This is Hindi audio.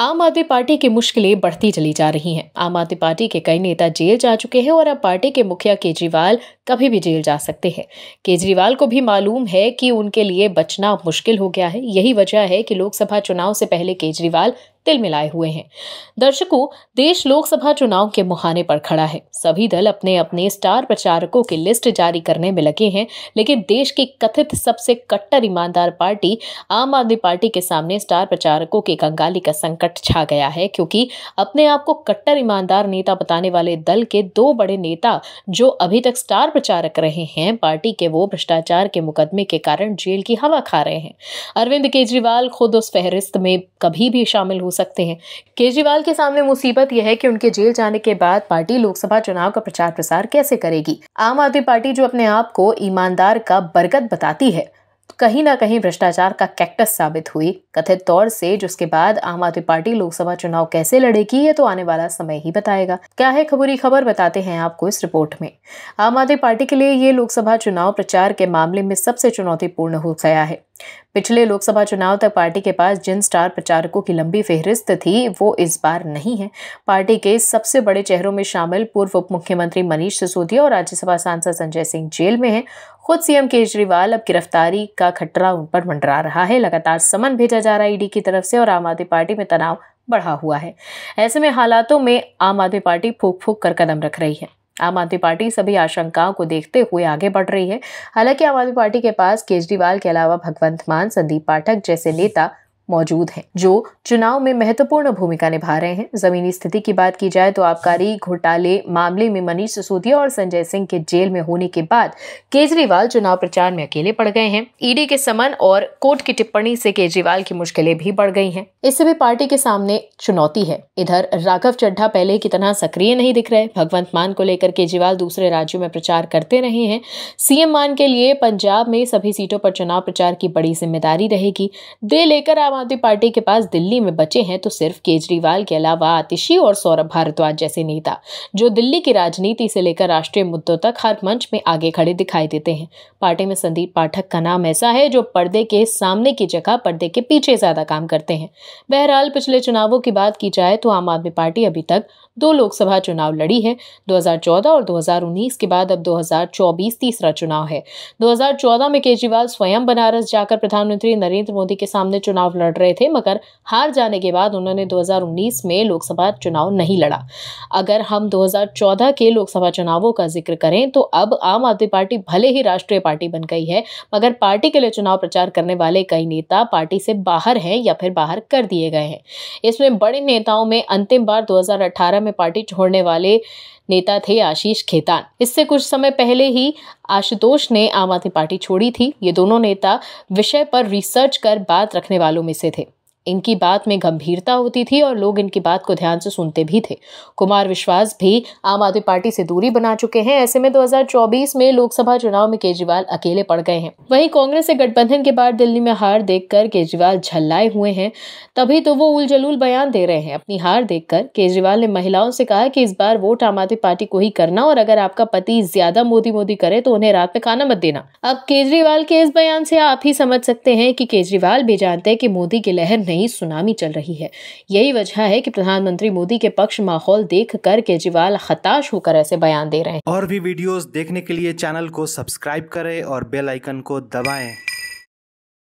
आम आदमी पार्टी की मुश्किलें बढ़ती चली जा रही हैं आम आदमी पार्टी के कई नेता जेल जा चुके हैं और अब पार्टी के मुखिया केजरीवाल कभी भी जेल जा सकते हैं केजरीवाल को भी मालूम है कि उनके लिए बचना मुश्किल हो गया है यही वजह है कि लोकसभा चुनाव से पहले केजरीवाल तिल मिलाए हुए हैं दर्शकों देश लोकसभा चुनाव के मुहाने पर खड़ा है सभी दल अपने अपने स्टार प्रचारकों की लिस्ट जारी करने में लगे हैं लेकिन देश की कथित सबसे कट्टर ईमानदार पार्टी आम आदमी पार्टी के सामने स्टार प्रचारकों की कंगाली का संकट छा गया है क्योंकि अपने आप को कट्टर ईमानदार नेता बताने वाले दल के दो बड़े नेता जो अभी तक स्टार प्रचारक रहे हैं पार्टी के वो भ्रष्टाचार के मुकदमे के कारण जेल की हवा खा रहे हैं अरविंद केजरीवाल खुद उस फहरिस्त में कभी भी शामिल हुए सकते हैं केजरीवाल के सामने मुसीबत यह है कि उनके जेल जाने के बाद पार्टी लोकसभा चुनाव का प्रचार प्रसार कैसे करेगी आम आदमी पार्टी जो अपने आप को ईमानदार का बरगद बताती है कहीं ना कहीं भ्रष्टाचार का कैक्टस साबित हुई कथित तौर से जिसके बाद आम आदमी पार्टी लोकसभा चुनाव कैसे लड़ेगी ये तो आने वाला समय ही बताएगा क्या है खबरी खबर बताते हैं आपको इस रिपोर्ट में आम आदमी पार्टी के लिए ये लोकसभा चुनाव प्रचार के मामले में सबसे चुनौतीपूर्ण हो गया है पिछले लोकसभा चुनाव तक पार्टी के पास जिन स्टार प्रचारकों की लंबी फेहरिस्त थी वो इस बार नहीं है पार्टी के सबसे बड़े चेहरों में शामिल पूर्व उप मुख्यमंत्री मनीष सिसोदिया और राज्यसभा सांसद संजय सिंह जेल में हैं खुद सीएम केजरीवाल अब गिरफ्तारी का खतरा उन पर मंडरा रहा है लगातार समन भेजा जा रहा है ईडी की तरफ से और आम आदमी पार्टी में तनाव बढ़ा हुआ है ऐसे में हालातों में आम आदमी पार्टी फूक फूक कर कदम रख रही है आम आदमी पार्टी सभी आशंकाओं को देखते हुए आगे बढ़ रही है हालांकि आम आदमी पार्टी के पास केजरीवाल के अलावा भगवंत मान संदीप पाठक जैसे नेता मौजूद हैं जो चुनाव में महत्वपूर्ण भूमिका निभा रहे हैं जमीनी स्थिति की बात की जाए तो आबकारी घोटाले मामले में मनीष सिसोदिया और संजय सिंह के जेल में होने के बाद केजरीवाल चुनाव प्रचार में अकेले पड़ गए हैं ईडी के समन और कोर्ट की टिप्पणी से केजरीवाल की मुश्किलें भी बढ़ गई हैं इससे भी पार्टी के सामने चुनौती है इधर राघव चड्ढा पहले की तरह सक्रिय नहीं दिख रहे भगवंत मान को लेकर केजरीवाल दूसरे राज्यों में प्रचार करते रहे हैं सीएम मान के लिए पंजाब में सभी सीटों पर चुनाव प्रचार की बड़ी जिम्मेदारी रहेगी दे लेकर आम आदमी पार्टी के पास दिल्ली में बचे हैं तो सिर्फ केजरीवाल के अलावा आतिशी और सौरभ भारद्वाज जैसे नेता जो दिल्ली की राजनीति से लेकर राष्ट्रीय मुद्दों तक हर मंच में आगे खड़े दिखाई देते हैं पार्टी में संदीप पाठक का नाम ऐसा है जो पर्दे के सामने की जगह पर्दे के पीछे ज्यादा काम करते हैं बहरहाल पिछले चुनावों की बात की जाए तो आम आदमी पार्टी अभी तक दो लोकसभा चुनाव लड़ी है 2014 और 2019 के बाद अब 2024 तीसरा चुनाव है 2014 में केजरीवाल स्वयं बनारस जाकर प्रधानमंत्री नरेंद्र मोदी के सामने चुनाव लड़ लड़ रहे थे मगर हार जाने के बाद उन्होंने 2019 में लोकसभा चुनाव नहीं लड़ा अगर हम 2014 के लोकसभा चुनावों का जिक्र करें तो अब आम आदमी पार्टी भले ही राष्ट्रीय पार्टी बन गई है मगर पार्टी के लिए चुनाव प्रचार करने वाले कई नेता पार्टी से बाहर हैं या फिर बाहर कर दिए गए हैं इसमें बड़े नेताओं में अंतिम बार 2018 में पार्टी छोड़ने वाले नेता थे आशीष खेतान इससे कुछ समय पहले ही आशुतोष ने आम आदमी पार्टी छोड़ी थी ये दोनों नेता विषय पर रिसर्च कर बात रखने वालों में से थे इनकी बात में गंभीरता होती थी और लोग इनकी बात को ध्यान से सुनते भी थे कुमार विश्वास भी आम आदमी पार्टी से दूरी बना चुके हैं ऐसे में 2024 में लोकसभा चुनाव में केजरीवाल अकेले पड़ गए हैं वहीं कांग्रेस से गठबंधन के बाद दिल्ली में हार देखकर केजरीवाल झल्लाए हुए हैं तभी तो वो उलझलूल बयान दे रहे हैं अपनी हार देख केजरीवाल ने महिलाओं से कहा कि इस बार वोट आम आदमी पार्टी को ही करना और अगर आपका पति ज्यादा मोदी मोदी करे तो उन्हें रात में खाना मत देना अब केजरीवाल के इस बयान से आप ही समझ सकते हैं कि केजरीवाल भी जानते हैं कि मोदी की लहर नई सुनामी चल रही है यही वजह है कि प्रधानमंत्री मोदी के पक्ष माहौल देख कर केजरीवाल हताश होकर ऐसे बयान दे रहे हैं और भी वीडियोस देखने के लिए चैनल को सब्सक्राइब करें और बेल आइकन को दबाएं